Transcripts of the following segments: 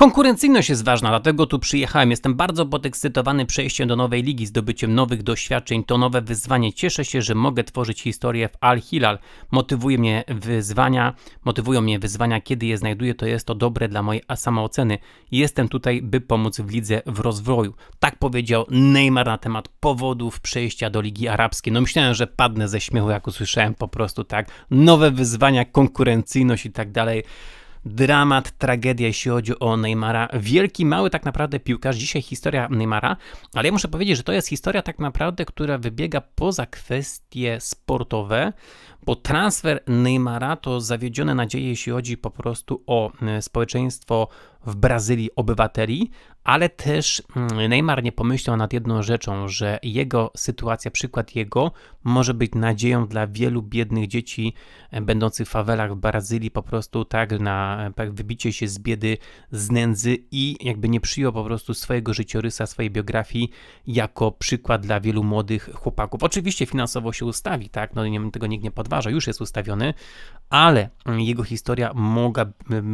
Konkurencyjność jest ważna, dlatego tu przyjechałem. Jestem bardzo podekscytowany przejściem do nowej ligi, zdobyciem nowych doświadczeń. To nowe wyzwanie. Cieszę się, że mogę tworzyć historię w Al Hilal. Motywuje mnie wyzwania, motywują mnie wyzwania. Kiedy je znajduję, to jest to dobre dla mojej samooceny. Jestem tutaj, by pomóc w lidze w rozwoju. Tak powiedział Neymar na temat powodów przejścia do Ligi Arabskiej. No myślałem, że padnę ze śmiechu, jak usłyszałem po prostu tak. Nowe wyzwania, konkurencyjność i tak dalej dramat, tragedia, jeśli chodzi o Neymara. Wielki, mały tak naprawdę piłkarz, dzisiaj historia Neymara, ale ja muszę powiedzieć, że to jest historia tak naprawdę, która wybiega poza kwestie sportowe, bo transfer Neymara to zawiedzione nadzieje, jeśli chodzi po prostu o e, społeczeństwo w Brazylii obywateli, ale też mm, Neymar nie pomyślał nad jedną rzeczą, że jego sytuacja, przykład jego, może być nadzieją dla wielu biednych dzieci e, będących w fawelach w Brazylii, po prostu tak na e, tak wybicie się z biedy, z nędzy i jakby nie przyjął po prostu swojego życiorysa, swojej biografii jako przykład dla wielu młodych chłopaków. Oczywiście finansowo się ustawi, tak, no tego nikt nie podważa, że już jest ustawiony, ale mm, jego historia mogła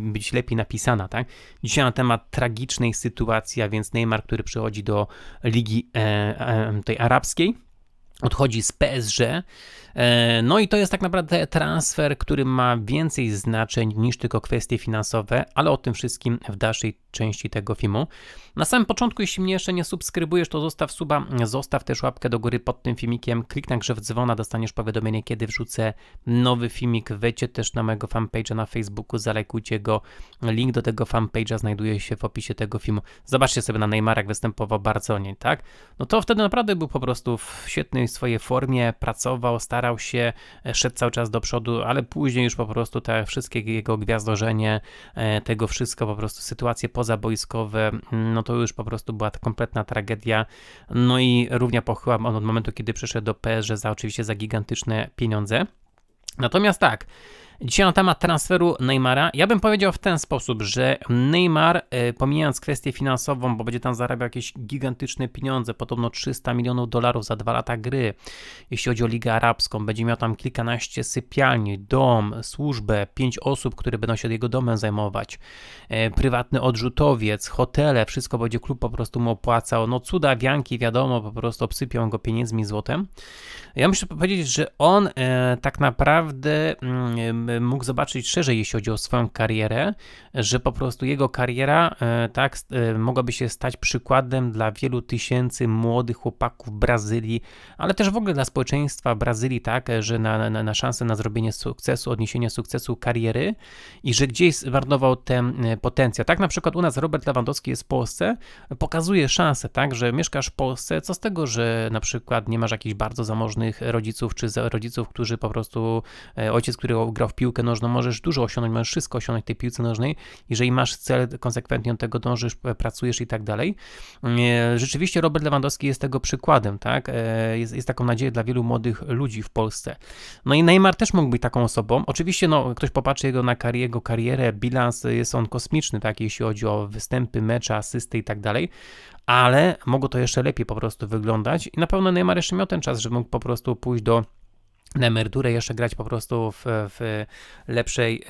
być lepiej napisana, tak? Dzisiaj na temat tragicznej sytuacji, a więc Neymar, który przychodzi do Ligi e, e, tej arabskiej, odchodzi z PSG. E, no i to jest tak naprawdę transfer, który ma więcej znaczeń niż tylko kwestie finansowe, ale o tym wszystkim w dalszej części tego filmu. Na samym początku, jeśli mnie jeszcze nie subskrybujesz, to zostaw suba, zostaw też łapkę do góry pod tym filmikiem, kliknij w dzwona, dostaniesz powiadomienie, kiedy wrzucę nowy filmik. Wejdźcie też na mojego fanpage'a na Facebooku, zalajkujcie go. Link do tego fanpage'a znajduje się w opisie tego filmu. Zobaczcie sobie na Neymar, jak występował Barconie, tak? No to wtedy naprawdę był po prostu w świetnej w swojej formie pracował, starał się, e, szedł cały czas do przodu, ale później już po prostu te wszystkie jego gwiazdorzenie, e, tego wszystko, po prostu sytuacje pozabojskowe, mm, no to już po prostu była kompletna tragedia. No i równia pochyłam on od momentu, kiedy przyszedł do PSG za oczywiście za gigantyczne pieniądze. Natomiast tak, Dzisiaj na temat transferu Neymara. Ja bym powiedział w ten sposób, że Neymar, e, pomijając kwestię finansową, bo będzie tam zarabiał jakieś gigantyczne pieniądze, podobno 300 milionów dolarów za dwa lata gry, jeśli chodzi o Ligę Arabską, będzie miał tam kilkanaście sypialni, dom, służbę, pięć osób, które będą się jego domem zajmować, e, prywatny odrzutowiec, hotele, wszystko będzie klub po prostu mu opłacał. No cuda, wianki, wiadomo, po prostu obsypią go pieniędzmi, złotem. Ja muszę powiedzieć, że on e, tak naprawdę mm, mógł zobaczyć szerzej, jeśli chodzi o swoją karierę, że po prostu jego kariera e, tak e, mogłaby się stać przykładem dla wielu tysięcy młodych chłopaków Brazylii, ale też w ogóle dla społeczeństwa Brazylii, tak, że na, na, na szansę na zrobienie sukcesu, odniesienie sukcesu kariery i że gdzieś zmarnował ten e, potencjał. Tak na przykład u nas Robert Lewandowski jest w Polsce, pokazuje szansę, tak, że mieszkasz w Polsce, co z tego, że na przykład nie masz jakichś bardzo zamożnych rodziców, czy rodziców, którzy po prostu, ojciec, który grał w piłkę nożną, możesz dużo osiągnąć, możesz wszystko osiągnąć w tej piłce nożnej, jeżeli masz cel, konsekwentnie do tego dążysz, e, pracujesz i tak dalej. Mm, e, rzeczywiście Robert Lewandowski jest tego przykładem, tak? E, jest, jest taką nadzieją dla wielu młodych ludzi w Polsce. No i Neymar też mógł być taką osobą. Oczywiście, no, ktoś popatrzy jego na jego karierę, bilans, jest on kosmiczny, tak? Jeśli chodzi o występy, mecze, asysty i tak dalej, ale mogło to jeszcze lepiej po prostu wyglądać i na pewno Neymar jeszcze miał ten czas, żeby mógł po prostu pójść do na emeryturę jeszcze grać po prostu w, w lepszej,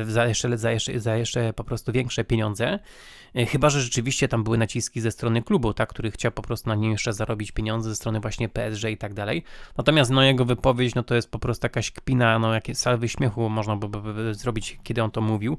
e, za jeszcze, za, jeszcze, za jeszcze po prostu większe pieniądze. E, chyba, że rzeczywiście tam były naciski ze strony klubu, tak, który chciał po prostu na nim jeszcze zarobić pieniądze ze strony właśnie PSG i tak dalej. Natomiast no, jego wypowiedź no, to jest po prostu jakaś kpina, no jakie salwy śmiechu można by, by, by zrobić, kiedy on to mówił.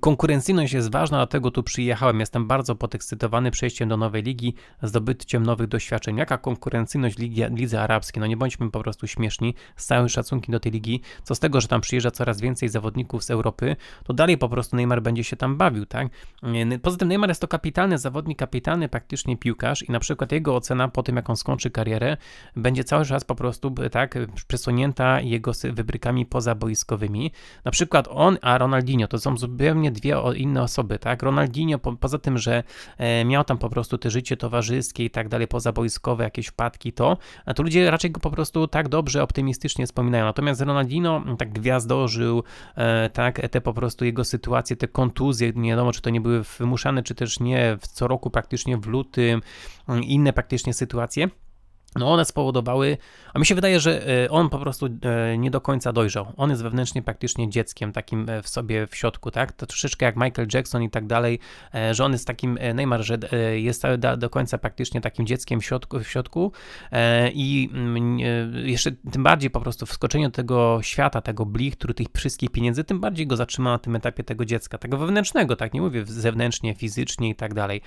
Konkurencyjność jest ważna, dlatego tu przyjechałem. Jestem bardzo podekscytowany przejściem do nowej ligi, zdobyciem nowych doświadczeń. Jaka konkurencyjność ligi, lidze arabskiej? No nie bądźmy po prostu śmieszni z całym szacunkiem do tej ligi, co z tego, że tam przyjeżdża coraz więcej zawodników z Europy, to dalej po prostu Neymar będzie się tam bawił, tak? Poza tym Neymar jest to kapitalny zawodnik, kapitalny praktycznie piłkarz i na przykład jego ocena po tym, jak on skończy karierę, będzie cały czas po prostu, tak, przesunięta jego wybrykami pozaboiskowymi. Na przykład on, a Ronaldinho, to są zupełnie dwie inne osoby, tak? Ronaldinho, po, poza tym, że e, miał tam po prostu te życie towarzyskie i tak dalej, pozaboiskowe, jakieś wpadki, to, a to ludzie raczej go po prostu tak dobrze optymistycznie nie wspominają. Natomiast Ronaldinho tak gwiazdożył, e, tak, te po prostu jego sytuacje, te kontuzje, nie wiadomo czy to nie były wymuszane, czy też nie, co roku praktycznie w lutym, mm, inne praktycznie sytuacje no one spowodowały, a mi się wydaje, że e, on po prostu e, nie do końca dojrzał. On jest wewnętrznie praktycznie dzieckiem, takim e, w sobie w środku, tak? To troszeczkę jak Michael Jackson i tak dalej, że on jest takim, Neymar, że jest do końca praktycznie takim dzieckiem w środku, w środku i mm, jeszcze tym bardziej po prostu wskoczenie do tego świata, tego blich, który tych wszystkich pieniędzy, tym bardziej go zatrzyma na tym etapie tego dziecka, tego wewnętrznego, tak? Nie mówię zewnętrznie, fizycznie i tak dalej.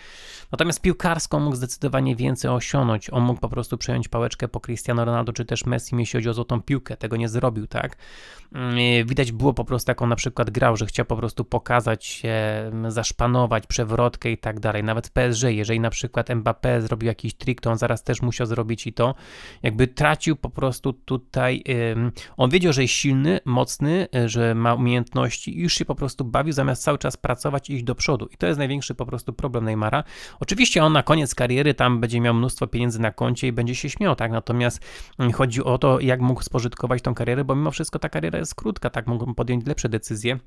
Natomiast piłkarską mógł zdecydowanie więcej osiągnąć. On mógł po prostu przejąć przejąć pałeczkę po Cristiano Ronaldo czy też Messi, jeśli chodzi o złotą piłkę. Tego nie zrobił, tak? Mm, e, widać było po prostu, jak on na przykład grał, że chciał po prostu pokazać się, mm, zaszpanować, przewrotkę i tak dalej. Nawet PSG, jeżeli na przykład Mbappé zrobił jakiś trik, to on zaraz też musiał zrobić i to. Jakby tracił po prostu tutaj... On wiedział, że jest silny, mocny, e, że ma umiejętności i już się po prostu bawił, zamiast cały czas pracować i iść do przodu. I to jest największy po prostu problem Neymara. Oczywiście on na koniec kariery tam będzie miał mnóstwo pieniędzy na koncie i będzie się się śmiał, tak? Natomiast mm, chodzi o to, jak mógł spożytkować tą karierę, bo mimo wszystko ta kariera jest krótka, tak? Mógł podjąć lepsze decyzje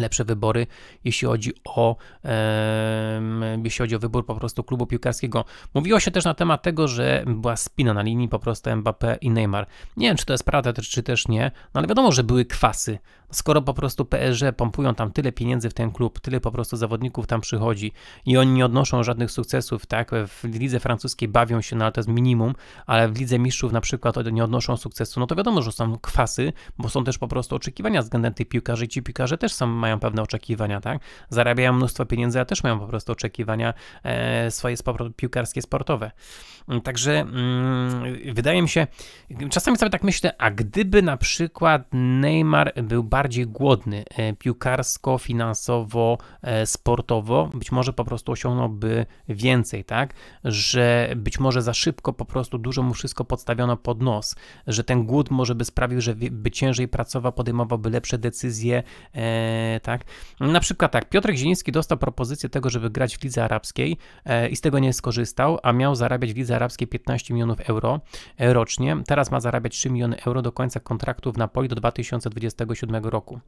lepsze wybory, jeśli chodzi o e, jeśli chodzi o wybór po prostu klubu piłkarskiego. Mówiło się też na temat tego, że była spina na linii po prostu Mbappé i Neymar. Nie wiem, czy to jest prawda, czy też nie, no ale wiadomo, że były kwasy. Skoro po prostu PSG pompują tam tyle pieniędzy w ten klub, tyle po prostu zawodników tam przychodzi i oni nie odnoszą żadnych sukcesów, tak? W lidze francuskiej bawią się, no ale to jest minimum, ale w lidze mistrzów na przykład nie odnoszą sukcesu, no to wiadomo, że są kwasy, bo są też po prostu oczekiwania względem tych piłkarzy i ci piłkarze też są, mają mają pewne oczekiwania, tak? Zarabiają mnóstwo pieniędzy, a też mają po prostu oczekiwania e, swoje piłkarskie, sportowe. Mm, także mm, wydaje mi się, czasami sobie tak myślę, a gdyby na przykład Neymar był bardziej głodny e, piłkarsko, finansowo, e, sportowo, być może po prostu osiągnąłby więcej, tak? Że być może za szybko po prostu dużo mu wszystko podstawiono pod nos, że ten głód może by sprawił, że by ciężej pracował, podejmowałby lepsze decyzje, tak? Na przykład tak, Piotrek Zieliński dostał propozycję tego, żeby grać w Lidze Arabskiej e, i z tego nie skorzystał, a miał zarabiać w Lidze Arabskiej 15 milionów euro e, rocznie. Teraz ma zarabiać 3 miliony euro do końca kontraktu w Napoli do 2027 roku.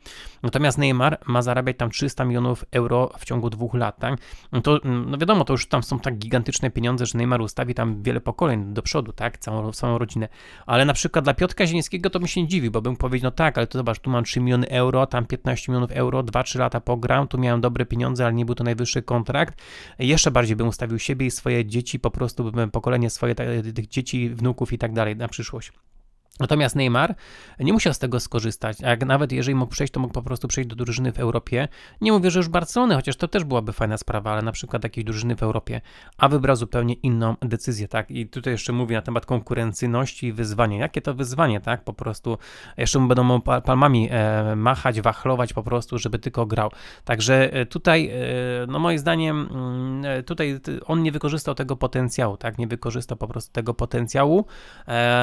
Natomiast Neymar ma zarabiać tam 300 milionów euro w ciągu dwóch lat, tak? No to, mm, no wiadomo, to już tam są tak gigantyczne pieniądze, że Neymar ustawi tam wiele pokoleń do przodu, tak? Całą, całą rodzinę. Ale na przykład dla Piotrka Zielińskiego to mi się dziwi, bo bym powiedział, no tak, ale to zobacz, tu mam 3 miliony euro, tam 15 milionów euro, euro, 2-3 lata po grantu, tu miałem dobre pieniądze, ale nie był to najwyższy kontrakt. Jeszcze bardziej bym ustawił siebie i swoje dzieci, po prostu bym pokolenie swoje, tak, tych dzieci, wnuków i tak dalej na przyszłość. Natomiast Neymar nie musiał z tego skorzystać, a nawet jeżeli mógł przejść, to mógł po prostu przejść do drużyny w Europie. Nie mówię, że już Barcelony, chociaż to też byłaby fajna sprawa, ale na przykład jakiejś drużyny w Europie, a wybrał zupełnie inną decyzję, tak? I tutaj jeszcze mówię na temat konkurencyjności i wyzwania. Jakie to wyzwanie, tak? Po prostu jeszcze mu będą palmami e, machać, wachlować po prostu, żeby tylko grał. Także e, tutaj, e, no moim zdaniem, mm, tutaj on nie wykorzystał tego potencjału, tak? Nie wykorzystał po prostu tego potencjału,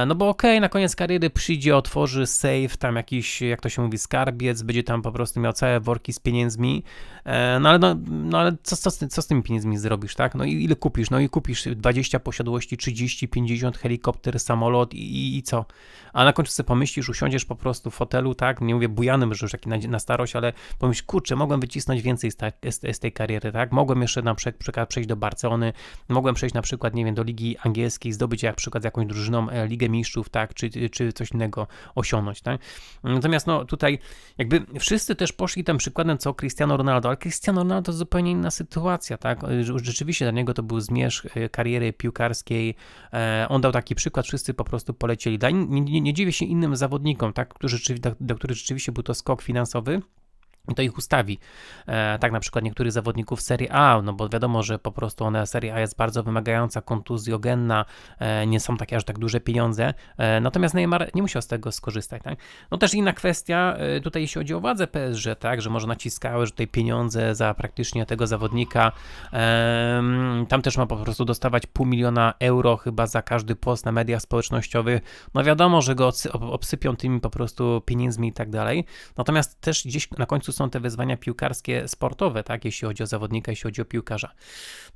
no bo okej, okay, na koniec kariery kariery przyjdzie, otworzy safe, tam jakiś, jak to się mówi, skarbiec, będzie tam po prostu miał całe worki z pieniędzmi, E, no ale, no, no ale co, co, co z tymi pieniędzmi zrobisz, tak? No i ile kupisz? No i kupisz 20 posiadłości, 30, 50, helikopter, samolot i, i, co? A na końcu sobie pomyślisz, usiądziesz po prostu w fotelu, tak? Nie mówię bujanym, że już taki na, na starość, ale pomyśl, kurczę, mogłem wycisnąć więcej z, ta, z, z tej kariery, tak? Mogłem jeszcze na przykład przejść do Barcelony, mogłem przejść na przykład, nie wiem, do Ligi Angielskiej, zdobyć jak przykład jakąś drużyną e, Ligę Mistrzów, tak? Czy, czy coś innego osiągnąć, tak? Natomiast no tutaj jakby wszyscy też poszli tym przykładem, co Cristiano Ronaldo, ale Cristiano Ronaldo zupełnie inna sytuacja, tak? Rzeczywiście dla niego to był zmierzch e, kariery piłkarskiej. E, on dał taki przykład, wszyscy po prostu polecieli. Nie, nie, nie dziwię się innym zawodnikom, tak? Którzy, dla, dla których rzeczywiście był to skok finansowy i to ich ustawi. E, tak na przykład niektórych zawodników Serie A, no bo wiadomo, że po prostu ona Serie A jest bardzo wymagająca, kontuzjogenna, e, nie są takie aż tak duże pieniądze. E, natomiast Neymar nie musiał z tego skorzystać. Tak? No też inna kwestia, e, tutaj jeśli chodzi o wadze PSG, tak, że może naciskały, że tutaj pieniądze za praktycznie tego zawodnika. tam też ma po prostu dostawać pół miliona euro chyba za każdy post na mediach społecznościowych. No wiadomo, że go obsypią tymi po prostu pieniędzmi i tak dalej. Natomiast też gdzieś na końcu końcu są te wyzwania piłkarskie, sportowe, tak, jeśli chodzi o zawodnika, jeśli chodzi o piłkarza.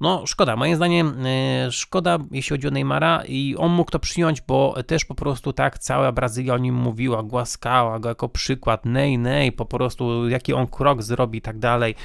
No, szkoda, moim zdaniem y, szkoda, jeśli chodzi o Neymara i on mógł to przyjąć, bo też po prostu tak cała Brazylia o nim mówiła, głaskała go jako przykład, nej, nej, po prostu jaki on krok zrobi i tak dalej,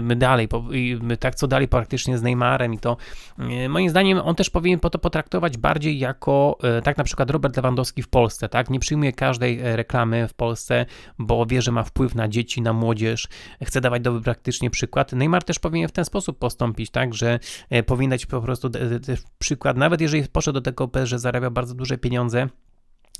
e, dalej, po, i, tak co dalej praktycznie z Neymarem i to e, moim zdaniem on też powinien po to potraktować bardziej jako, e, tak na przykład Robert Lewandowski w Polsce, tak, nie przyjmuje każdej reklamy w Polsce, bo wie, że ma wpływ wpływ na dzieci, na młodzież, chce dawać dobry praktycznie przykład. Neymar też powinien w ten sposób postąpić, tak, że e, powinien dać po prostu e, e, przykład, nawet jeżeli poszedł do tego że zarabia bardzo duże pieniądze,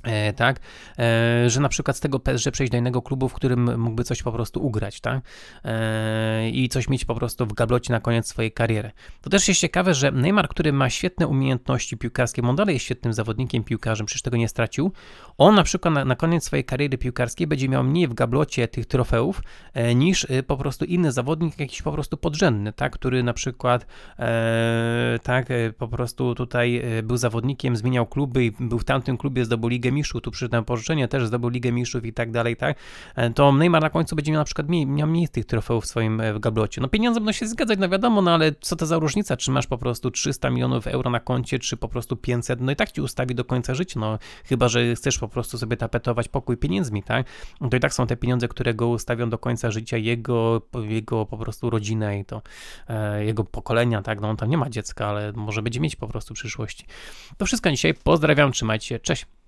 E, tak, e, że na przykład z tego PSG przejść do innego klubu, w którym mógłby coś po prostu ugrać, tak, e, i coś mieć po prostu w gablocie na koniec swojej kariery. To też jest ciekawe, że Neymar, który ma świetne umiejętności piłkarskie, on dalej jest świetnym zawodnikiem, piłkarzem, przecież tego nie stracił, on na przykład na, na koniec swojej kariery piłkarskiej będzie miał mniej w gablocie tych trofeów, niż po prostu inny zawodnik, jakiś po prostu podrzędny, tak, który na przykład tak, po prostu tutaj był zawodnikiem, zmieniał kluby i był w tamtym klubie, zdobył ligę Mistrzów, tu przyszedł pożyczenie, też zdobył Ligę Mistrzów i tak dalej, tak, e, to Neymar na końcu będzie miał na przykład mniej, miał mniej tych trofeów w swoim e, w gablocie. No pieniądze będą się zgadzać, no wiadomo, no ale co to za różnica, czy masz po prostu 300 milionów euro na koncie, czy po prostu 500, no i tak ci ustawi do końca życia, no chyba, że chcesz po prostu sobie tapetować pokój pieniędzmi, tak, no to i tak są te pieniądze, które go ustawią do końca życia, jego, jego po prostu rodzinę i to e, jego pokolenia, tak, no on tam nie ma dziecka, ale może będzie mieć po prostu przyszłości. To wszystko dzisiaj, pozdrawiam, trzymajcie się, cześć!